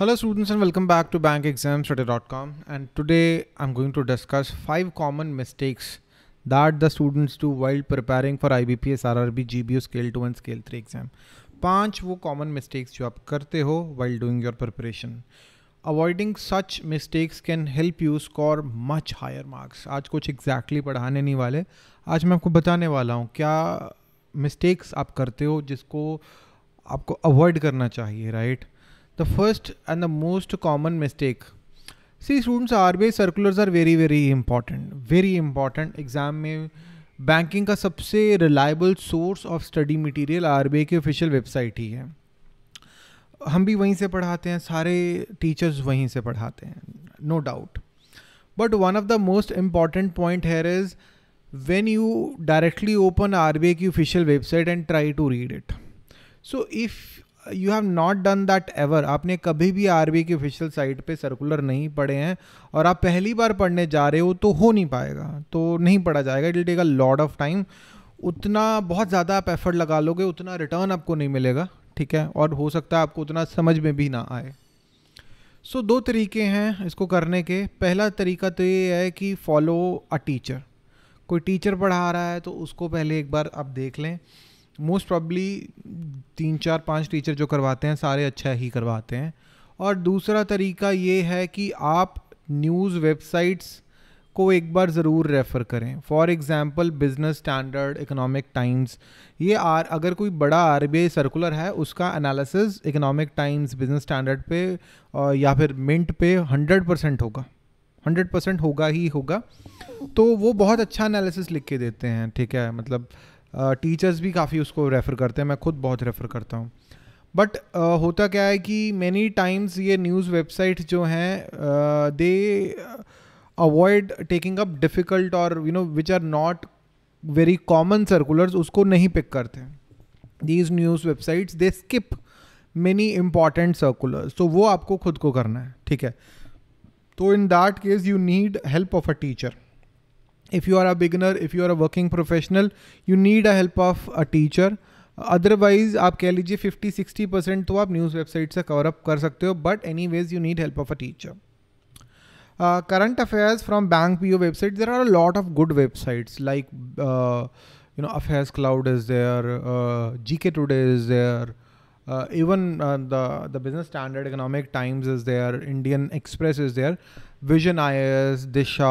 Hello students and welcome back to bankexamstudy.com and today I'm going to discuss five common mistakes that the students do while preparing for IBPS, RRB, GBU, Scale 2 and Scale 3 exam. Five वो common mistakes जो आप करते while doing your preparation. Avoiding such mistakes can help you score much higher marks. आज कुछ exactly exactly पढ़ाने नहीं वाले आज मैं आपको बताने वाला हूँ क्या मिस्टेक्स आप करते हो जिसको आपको अवॉइड करना चाहिए right? the first and the most common mistake see students are circulars are very very important very important exam में बैंकिंग का सबसे reliable source of study material R की ऑफिशियल वेबसाइट ही है हम भी वहीं से पढ़ाते हैं सारे टीचर्स वहीं से पढ़ाते हैं no doubt but one of the most important point here is open R B I की official website and try to read it so if you have not done that ever आपने कभी भी are की official site पे circular नहीं पढ़े हैं और आप पहली बार पढ़ने जा रहे हो तो हो नहीं पाएगा तो नहीं पढ़ा जाएगा it take a lot of time उतना बहुत ज़्यादा आप एफर्ट लगा लोगे उतना रिटर्न आपको नहीं मिलेगा ठीक है और हो सकता है आपको उतना समझ में भी ना आए सो so, दो तरीके हैं इसको करने के पहला तरीका तो ये है कि फॉलो अ टीचर कोई टीचर पढ़ा रहा है तो उसको पहले एक बार आप देख लें मोस्ट प्रॉब्ली तीन चार पांच टीचर जो करवाते हैं सारे अच्छा ही करवाते हैं और दूसरा तरीका ये है कि आप न्यूज़ वेबसाइट्स को एक बार ज़रूर रेफ़र करें for example business standard economic times ये आर अगर कोई बड़ा आर सर्कुलर है उसका analysis economic times business standard पे या फिर मिंट पे हंड्रेड परसेंट होगा हंड्रेड परसेंट होगा ही होगा तो वो बहुत अच्छा एनालिसिस लिख के देते हैं ठीक है मतलब टीचर्स भी काफ़ी उसको रेफ़र करते हैं मैं खुद बहुत रेफ़र करता हूँ बट uh, होता क्या है कि मैनी टाइम्स ये न्यूज़ वेबसाइट जो हैं they avoid taking up difficult और you know which are not very common circulars उसको नहीं पिक करते these news websites they skip many important circulars तो वो आपको खुद को करना है ठीक है तो in that case you need help of a teacher if you are a beginner if you are a working professional you need a help of a teacher otherwise आप कह लीजिए 50 60 परसेंट तो आप न्यूज़ वेबसाइट से कवर अप कर सकते हो but anyways you need help of a teacher current affairs from bank P O website there are a lot of good websites like you know affairs cloud is there G K today is there uh, even uh, the the business standard economic times is there indian express is there vision is disha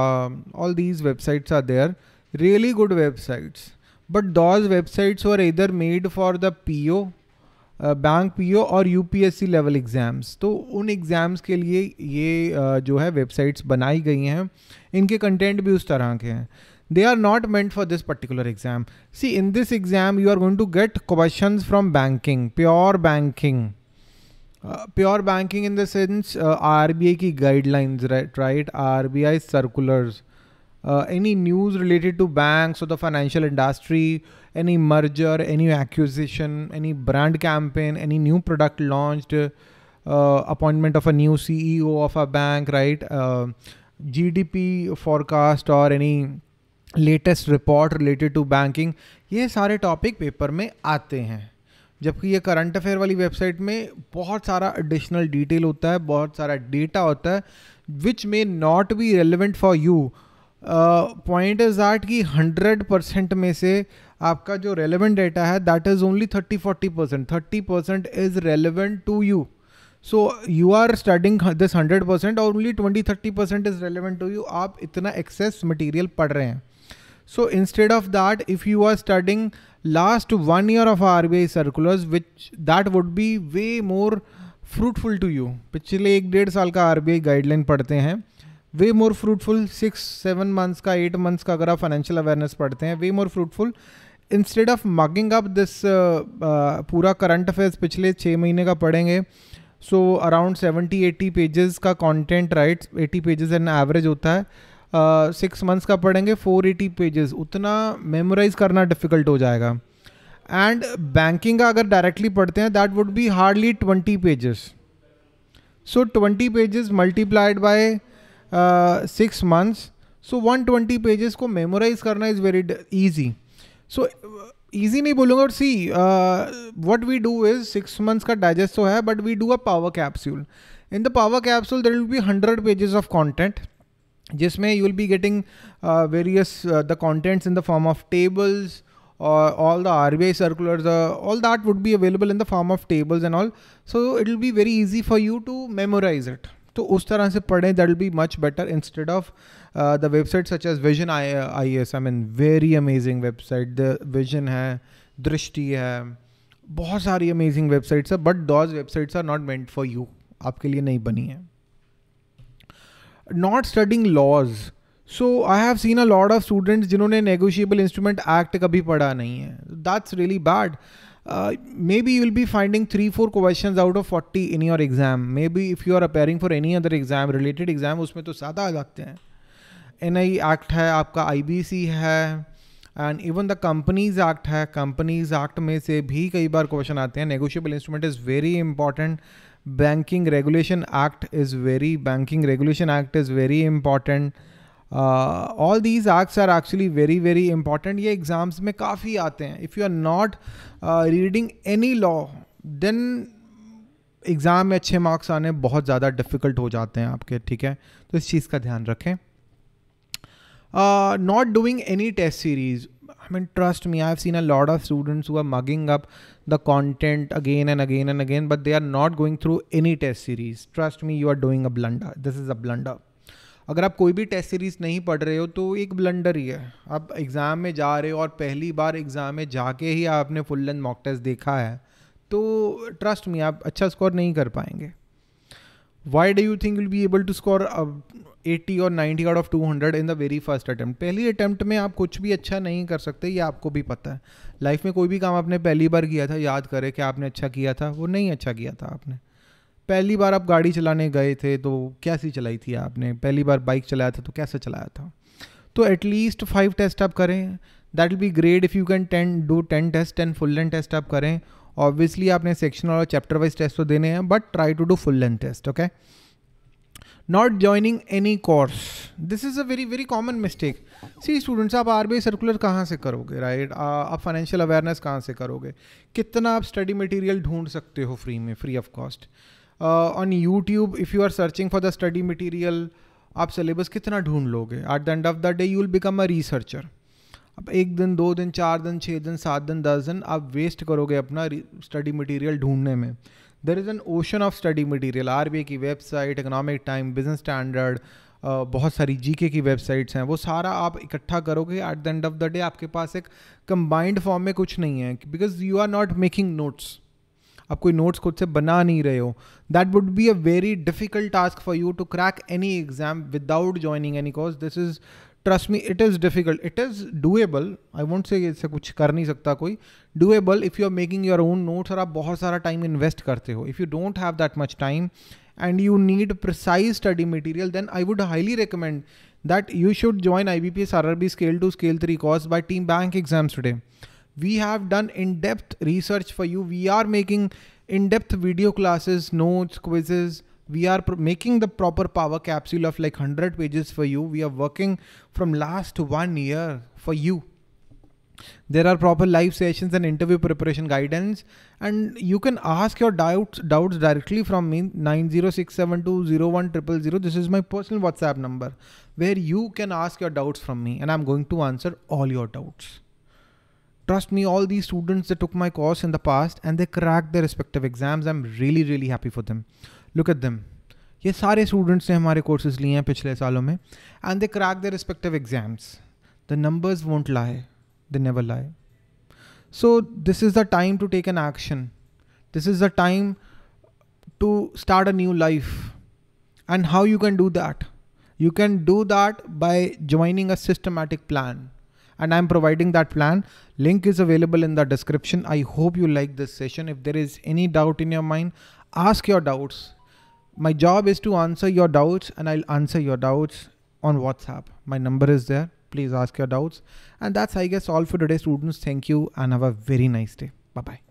all these websites are there really good websites but those websites were either made for the po uh, bank po or upsc level exams so un exams ke liye ye uh, jo hai websites banayi gayi hain inke content bhi us tarah ke hain they are not meant for this particular exam. See, in this exam, you are going to get questions from banking, pure banking. Uh, pure banking in the sense uh, RBI ki guidelines, right? right? RBI circulars. Uh, any news related to banks or the financial industry, any merger, any acquisition, any brand campaign, any new product launched, uh, appointment of a new CEO of a bank, right? Uh, GDP forecast or any latest report related to banking ये सारे topic paper में आते हैं जबकि ये current affair वाली website में बहुत सारा एडिशनल डिटेल होता है बहुत सारा डेटा होता है which may not be relevant for you point is that कि 100 परसेंट में से आपका जो रेलिवेंट डेटा है दैट इज़ ओनली 30 40 परसेंट thirty percent is relevant to you so you are starting this hundred percent और only twenty thirty percent is relevant to you आप इतना एक्सेस मटीरियल पढ़ रहे हैं So instead of that, if you are studying last one year of RBI circulars, which that would be way more fruitful to you पिछले एक डेढ़ साल का आर गाइडलाइन पढ़ते हैं way more fruitful six seven months का eight months का अगर आप फाइनेंशियल अवेयरनेस पढ़ते हैं way more fruitful instead of mugging up this पूरा करंट अफेयर्स पिछले छः महीने का पढ़ेंगे so around seventy eighty pages का content right eighty pages an average होता है सिक्स मंथ्स का पढ़ेंगे फोर एटी पेजेस उतना मेमोराइज करना डिफ़िकल्ट हो जाएगा एंड बैंकिंग का अगर डायरेक्टली पढ़ते हैं that would be hardly twenty pages so twenty pages multiplied by six months so one twenty pages को मेमोराइज करना is very easy so easy नहीं बोलूँगा और see what we do is six months का digest तो है but we do a power capsule in the power capsule there will be hundred pages of content जिसमें you will be getting various the contents in the form of tables all the R B I circular all that would be available in the form of tables and all so it will be very easy for you to memorise it तो उस तरह से पढ़ें that will be much better instead of the website such as vision I I S I mean very amazing website the vision है दृष्टि है बहुत सारी amazing websites है but those websites are not meant for you आपके लिए नहीं बनी है not studying laws so I have seen a lot of students जिन्होंने नेगोशिएबल इंस्ट्रूमेंट एक्ट कभी पढ़ा नहीं है that's really bad may be you will be finding three four question out of forty in your exam may be if you are appearing for any other exam related exam उसमें तो ज़्यादा आ जाते हैं N I act है आपका आई B C है and even the companies act है companies act में से भी कई बार क्वेश्चन आते हैं negotiable instrument is very important banking regulation act is very banking regulation act is very important all these acts are actually very very important ये exams में काफ़ी आते हैं if you are not reading any law then exam में अच्छे marks आने बहुत ज़्यादा डिफिकल्ट हो जाते हैं आपके ठीक है तो इस चीज़ का ध्यान रखें not doing any test series I mean, trust me, I've seen a lot of students who are mugging up the content again and again and again, but they are not going through any test series. Trust me, you are doing a blunder. This is a blunder. अगर आप कोई भी test series नहीं पढ़ रहे हो तो एक ब्लंडर ही है आप एग्ज़ाम में जा रहे हो और पहली बार एग्ज़ाम में जाके ही आपने फुल लेंथ मॉक टेस्ट देखा है तो ट्रस्ट में आप अच्छा स्कोर नहीं कर पाएंगे why do you think will be able to score uh, 80 और 90 out of 200 in the very first attempt पहली अटैम्प्ट में आप कुछ भी अच्छा नहीं कर सकते ये आपको भी पता है लाइफ में कोई भी काम आपने पहली बार किया था याद करें कि आपने अच्छा किया था वो नहीं अच्छा किया था आपने पहली बार आप गाड़ी चलाने गए थे तो कैसी चलाई थी आपने पहली बार बाइक चलाया था तो कैसे चलाया था तो एटलीस्ट फाइव टेस्ट आप करें that will be great if you can ten do ten test ten full test आप करें ऑब्वियसली आपने सेक्शनल और चैप्टर वाइज टेस्ट तो देने हैं but try to do full length test okay not joining any course this is a very very common mistake see students आप R B circular कहाँ से करोगे राइट right? आप फाइनेंशियल अवेयरनेस कहाँ से करोगे कितना आप स्टडी मटीरियल ढूंढ सकते हो फ्री में free of cost on YouTube if you are searching for the study material आप सिलेबस कितना ढूंढ लोगे at the end of the day you will become a researcher अब एक दिन दो दिन चार दिन छः दिन सात दिन दस दिन आप वेस्ट करोगे अपना स्टडी मटेरियल ढूंढने में there is an ocean of study material R की website Economic Time Business Standard बहुत सारी जीके की वेबसाइट्स हैं वो सारा आप इकट्ठा करोगे at the end of the day आपके पास एक कंबाइंड फॉर्म में कुछ नहीं है because you are not making notes आप कोई नोट्स खुद से बना नहीं रहे हो that would be a very difficult task for you to crack any exam without joining any course this is trust me it is difficult it is doable I want से इसे कुछ कर नहीं सकता कोई doable if you are making your own notes और आप बहुत सारा टाइम इन्वेस्ट करते हो if you don't have that much time and you need precise study material then I would highly recommend that you should join I B P S R R B scale two scale three cause by team bank exams today we have done in depth research for you we are making in depth video classes notes quizzes we are making the proper power capsule of like 100 pages for you we are working from last one year for you there are proper live sessions and interview preparation guidance and you can ask your doubts doubts directly from me 906720100 this is my personal whatsapp number where you can ask your doubts from me and i'm going to answer all your doubts trust me all these students that took my course in the past and they cracked their respective exams i'm really really happy for them look at them ये सारे students ने हमारे courses लिए हैं पिछले सालों में and they crack the respective exams the numbers won't lie; they never lie. So this is the time to take an action this is the time to start a new life and how you can do that you can do that by joining a systematic plan and i'm providing that plan link is available in the description i hope you like this session if there is any doubt in your mind ask your doubts my job is to answer your doubts and I'll answer your doubts on WhatsApp. My number is there. Please ask your doubts. And that's, I guess, all for today, students. Thank you and have a very nice day. Bye bye.